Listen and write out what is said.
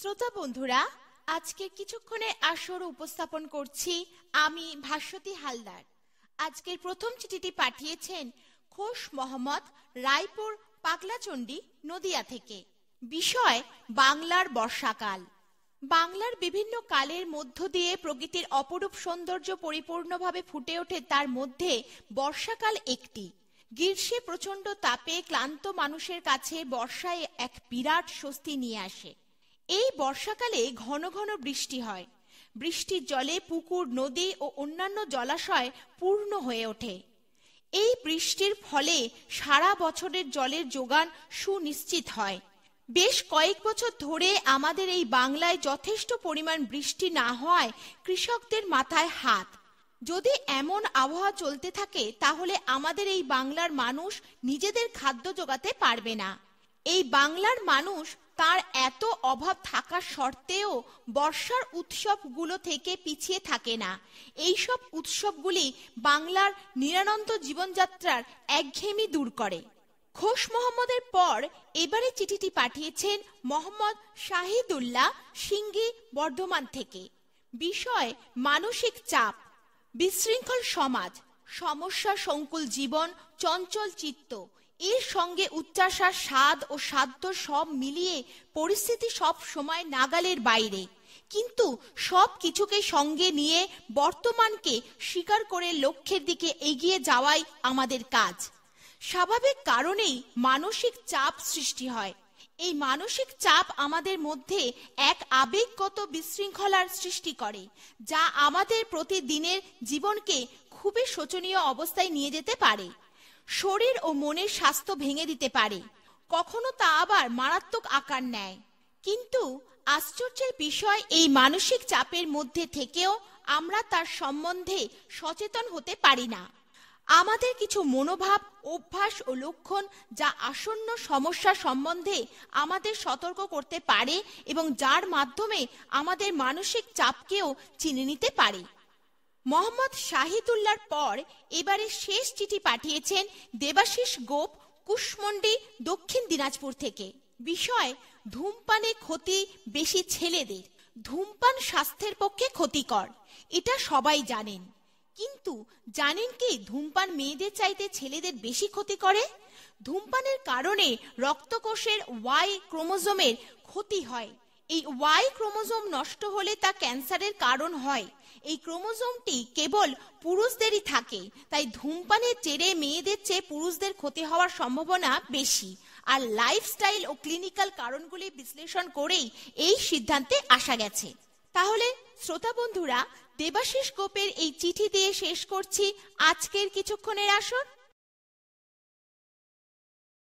শ্রোতা বন্ধুরা আজকে কিছুক্ষণের আসর উপস্থাপন করছি আমি ভাস্বতী হালদার আজকের প্রথম চিঠিটি পাঠিয়েছেন খোশ মোহাম্মদ রায়পুর পাগলাচণ্ডী নদিয়া থেকে বিষয় বাংলার বর্ষাকাল বাংলার বিভিন্ন কালের মধ্য দিয়ে প্রকৃতির অপরূপ সৌন্দর্য পরিপূর্ণভাবে ফুটে ওঠে তার মধ্যে বর্ষাকাল একটি গ্রীষ্মে প্রচণ্ড তাপে ক্লান্ত মানুষের কাছে বর্ষায় এক বিরাট স্বস্তি নিয়ে আসে এই বর্ষাকালে ঘন ঘন বৃষ্টি হয় বৃষ্টির জলে পুকুর নদী ও অন্যান্য জলাশয় পূর্ণ হয়ে ওঠে এই বৃষ্টির ফলে সারা বছরের জলের যোগান সুনিশ্চিত হয় বেশ কয়েক বছর ধরে আমাদের এই বাংলায় যথেষ্ট পরিমাণ বৃষ্টি না হওয়ায় কৃষকদের মাথায় হাত যদি এমন আবহাওয়া চলতে থাকে তাহলে আমাদের এই বাংলার মানুষ নিজেদের খাদ্য যোগাতে পারবে না এই বাংলার মানুষ তার এত অভাব থাকা সত্ত্বেও বর্ষার উৎসবগুলো থেকে পিছিয়ে থাকে না এইসব উৎসবগুলি বাংলার নিরানন্দ জীবনযাত্রার একঘেয়েমি দূর করে খোশ মোহাম্মদের পর এবারে চিঠিটি পাঠিয়েছেন মোহাম্মদ শাহিদুল্লাহ সিঙ্গি বর্ধমান থেকে বিষয় মানসিক চাপ বিশৃঙ্খল সমাজ সমস্যা সংকুল জীবন চঞ্চল চিত্ত এর সঙ্গে উচ্চাশার স্বাদ ও সাধ্য সব মিলিয়ে পরিস্থিতি সব সময় নাগালের বাইরে কিন্তু সব কিছুকে সঙ্গে নিয়ে বর্তমানকে স্বীকার করে লক্ষ্যের দিকে এগিয়ে যাওয়াই আমাদের কাজ স্বাভাবিক কারণেই মানসিক চাপ সৃষ্টি হয় এই মানসিক চাপ আমাদের মধ্যে এক আবেগগত বিশৃঙ্খলার সৃষ্টি করে যা আমাদের প্রতিদিনের জীবনকে খুবই শোচনীয় অবস্থায় নিয়ে যেতে পারে শরীর ও মনের স্বাস্থ্য ভেঙে দিতে পারে কখনো তা আবার মারাত্মক আকার নেয় কিন্তু আশ্চর্যের বিষয় এই মানসিক চাপের মধ্যে থেকেও আমরা তার সম্বন্ধে সচেতন হতে পারি না আমাদের কিছু মনোভাব অভ্যাস ও লক্ষণ যা আসন্ন সমস্যা সম্বন্ধে আমাদের সতর্ক করতে পারে এবং যার মাধ্যমে আমাদের মানসিক চাপকেও চিনে নিতে পারে মোহাম্মদ শাহিদুল্লার পর এবারে শেষ চিঠি পাঠিয়েছেন দেবাশিস গোপ কুশমন্ডি দক্ষিণ দিনাজপুর থেকে বিষয় ধূমপানে ক্ষতি বেশি ছেলেদের ধূমপান স্বাস্থ্যের পক্ষে ক্ষতিকর এটা সবাই জানেন কিন্তু জানেন কি ধূমপান মেয়েদের চাইতে ছেলেদের বেশি ক্ষতি করে ধূমপানের কারণে রক্তকোষের ওয়াই ক্রোমোজোমের ক্ষতি হয় এই ওয়াই ক্রোমোজোম নষ্ট হলে তা ক্যান্সারের কারণ হয় এই ক্রোমোজোমটি কেবল পুরুষদেরই থাকে তাই ধূমপানের জেরে মেয়েদের চেয়ে পুরুষদের ক্ষতি হওয়ার সম্ভাবনা বেশি আর লাইফস্টাইল ও ক্লিনিক্যাল কারণগুলি বিশ্লেষণ করেই এই সিদ্ধান্তে আসা গেছে তাহলে শ্রোতা বন্ধুরা দেবাশিস গোপের এই চিঠি দিয়ে শেষ করছি আজকের কিছুক্ষণের আসর